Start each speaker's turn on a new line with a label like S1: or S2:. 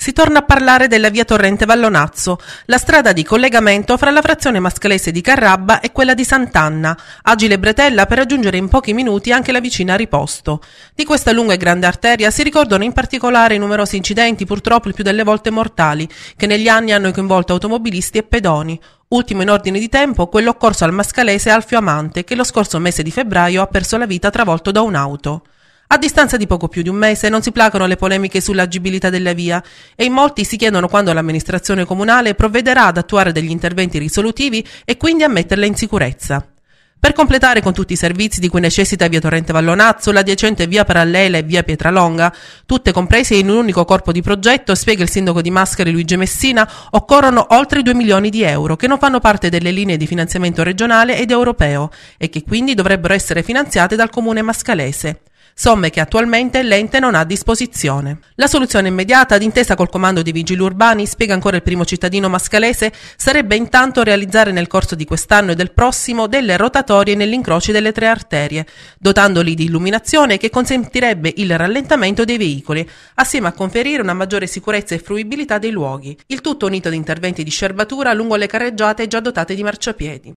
S1: Si torna a parlare della via Torrente Vallonazzo, la strada di collegamento fra la frazione mascalese di Carrabba e quella di Sant'Anna, agile bretella per raggiungere in pochi minuti anche la vicina Riposto. Di questa lunga e grande arteria si ricordano in particolare i numerosi incidenti, purtroppo il più delle volte mortali, che negli anni hanno coinvolto automobilisti e pedoni. Ultimo in ordine di tempo quello occorso al mascalese Alfio Amante, che lo scorso mese di febbraio ha perso la vita travolto da un'auto. A distanza di poco più di un mese non si placano le polemiche sull'agibilità della via e in molti si chiedono quando l'amministrazione comunale provvederà ad attuare degli interventi risolutivi e quindi a metterla in sicurezza. Per completare con tutti i servizi di cui necessita via Torrente Vallonazzo, la adiacente via parallela e via Pietralonga, tutte comprese in un unico corpo di progetto, spiega il sindaco di Mascari Luigi Messina, occorrono oltre 2 milioni di euro che non fanno parte delle linee di finanziamento regionale ed europeo e che quindi dovrebbero essere finanziate dal comune mascalese somme che attualmente l'ente non ha a disposizione. La soluzione immediata, d'intesa col comando dei vigili urbani, spiega ancora il primo cittadino mascalese, sarebbe intanto realizzare nel corso di quest'anno e del prossimo delle rotatorie nell'incrocio delle tre arterie, dotandoli di illuminazione che consentirebbe il rallentamento dei veicoli, assieme a conferire una maggiore sicurezza e fruibilità dei luoghi. Il tutto unito ad interventi di scerbatura lungo le carreggiate già dotate di marciapiedi.